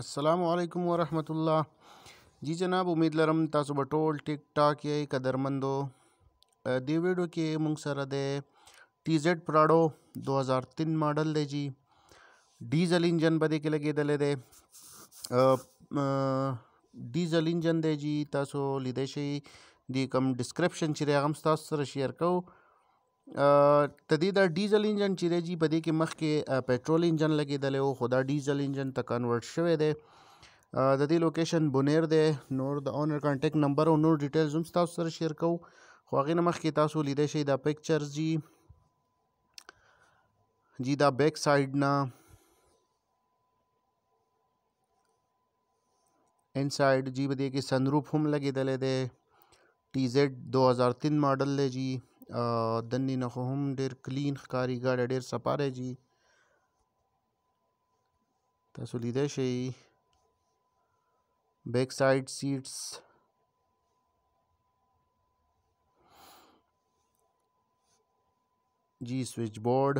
السلام ورحمۃ اللہ جی جناب امید لرم تاسو به ټول ټیک ټاک یې قدرمندو دې ویډیو کې موږ سره د ټي زیډ پراډو 2003 ماډل دی جی ډیزل انجن په دې کې لګېدلی دی ډیزل انجن دی جی تاسو لیدی شئ د کوم ډسکرپشن چې دی هغه هم ستاسو سره شیر کوو تدې دا ډیزل انجن چې دی په دې کې مخکې پېټرول انجن لګېدلی و خو دا ډیزل انجن ته کنورټ شوی دی د دې لوکیشن بونیر دی نور د اونر کانټیکټ نمبر او نور ډیټیلز هم تاسو سره شیر کوو خو هغې نه مخکې تاسو لیدی شئ دا پکچرز جی جی دا بیک سایډ نه ان سایډ جی په دې کې سنروف هم لګېدلی دی ټي زیډ دو هزار تین ماډل دی جی دندې نه خو هم ډیر کلین ښکاري ګاډی ډیر سپا راځي تاسو لیدای شئ بیک سایډ سیټس جی سویچ بورډ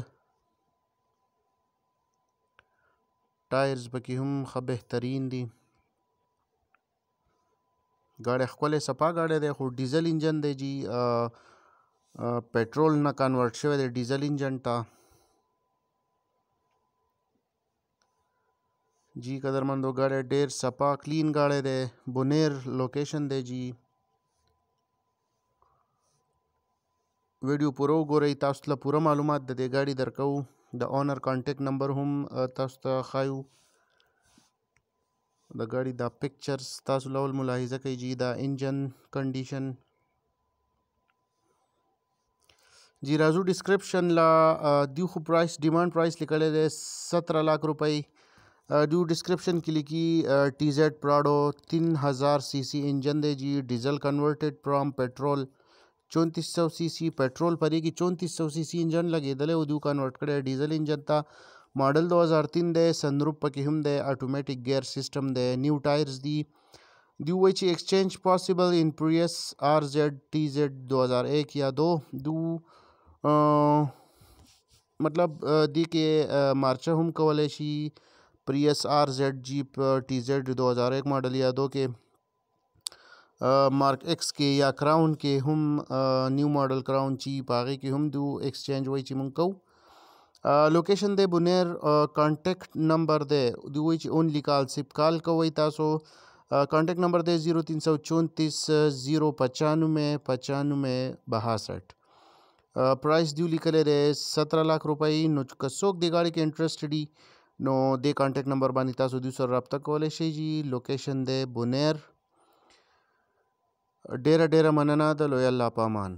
ټایرز پکې هم ښه بهترین دي ګاډی ښکلی سپا ګاډی دی خو ډیزل انجن دی جی آ پېټرول نه کنورټ شوی دی ډیزل انجن ته جی قدرمندو ګاډی ډېر سپا کلین ګاډی دی بونیر لوکیشن دی جی ویډیو پوره وګورئ تاسو ته پوره معلومات د دې ګاډي درکوو د اونر کانټیکټ نمبر هم تاسو ته ښایو د ګاډي دا پکچرز تاسو لول ملاحظه کوئ جی دا انجن کنډیشن जी राजू ला दिवख प्राइस डिमांड प्राइस लिखा दे सत्रह लाख रुपये ड्यू डिस्क्रिप्शन की लिखी टी जेड प्राडो तीन हज़ार सी सी इंजन दे जी डीजल कन्वर्टेड फ्राम पेट्रोल चौंतीस सौ सी सी पेट्रोल पर कि चौंतीस सौ सी सी इंजन लगे दले उदू कन्वर्ट करे डीजल इंजन था मॉडल दो हज़ार तीन दे संदरूप पकी हम दे ऑटोमेटिक गेयर सिस्टम दे न्यू टायर्स दी दू वही exchange possible in previous R Z T Z दो हज़ार एक या दो दू मतलब दी के pre S R Z jeep T Z दो हजार एक मॉडल या दो के मार्क एक्स के या क्राउन के हम न्यू मॉडल क्राउन ची पागे के हम दू एक्सचेंज वही ची मंग लोकेशन दे बुनेर कांटेक्ट नंबर दे दू वही ओनली कॉल सिप कॉल का वही सो कांटेक्ट नंबर दे ज़ीरो तीन सौ चौंतीस ज़ीरो पचानवे पचानवे बहासठ پرایس دیو لیکلی دی سطره لاک روپۍ نو که څوک دې غاړې کې انټرسټډ وي نو دې کانټیکټ نمبر باندې تاسو دوی سره رابطه کولی شئ جی لوکیشن دی بونیر ډیره ډیره مننه د لوی الله په امان